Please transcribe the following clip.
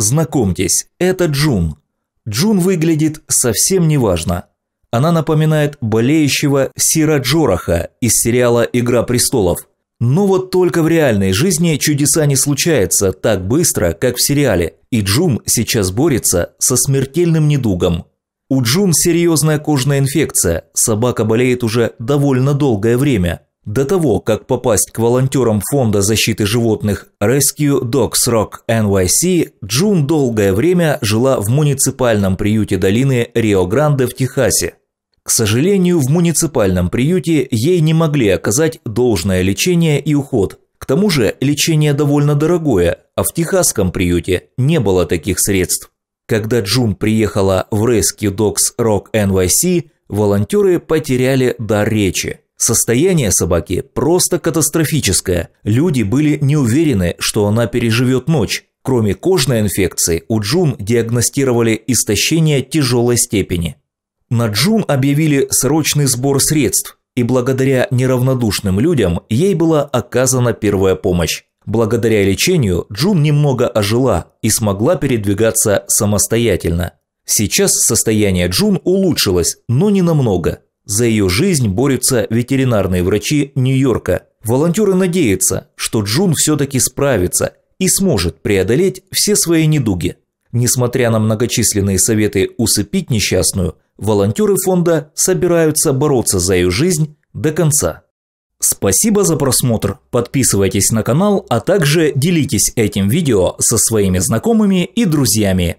Знакомьтесь, это Джун. Джун выглядит совсем неважно. Она напоминает болеющего Сира Джораха из сериала «Игра престолов». Но вот только в реальной жизни чудеса не случаются так быстро, как в сериале, и Джун сейчас борется со смертельным недугом. У Джун серьезная кожная инфекция, собака болеет уже довольно долгое время – до того, как попасть к волонтерам Фонда защиты животных Rescue Dogs Rock NYC, Джун долгое время жила в муниципальном приюте долины Рио-Гранде в Техасе. К сожалению, в муниципальном приюте ей не могли оказать должное лечение и уход. К тому же лечение довольно дорогое, а в техасском приюте не было таких средств. Когда Джун приехала в Rescue Dogs Rock NYC, волонтеры потеряли дар речи. Состояние собаки просто катастрофическое. Люди были не уверены, что она переживет ночь. Кроме кожной инфекции, у Джун диагностировали истощение тяжелой степени. На Джун объявили срочный сбор средств, и благодаря неравнодушным людям ей была оказана первая помощь. Благодаря лечению Джун немного ожила и смогла передвигаться самостоятельно. Сейчас состояние Джун улучшилось, но не намного. За ее жизнь борются ветеринарные врачи Нью-Йорка. Волонтеры надеются, что Джун все-таки справится и сможет преодолеть все свои недуги. Несмотря на многочисленные советы усыпить несчастную, волонтеры фонда собираются бороться за ее жизнь до конца. Спасибо за просмотр, подписывайтесь на канал, а также делитесь этим видео со своими знакомыми и друзьями.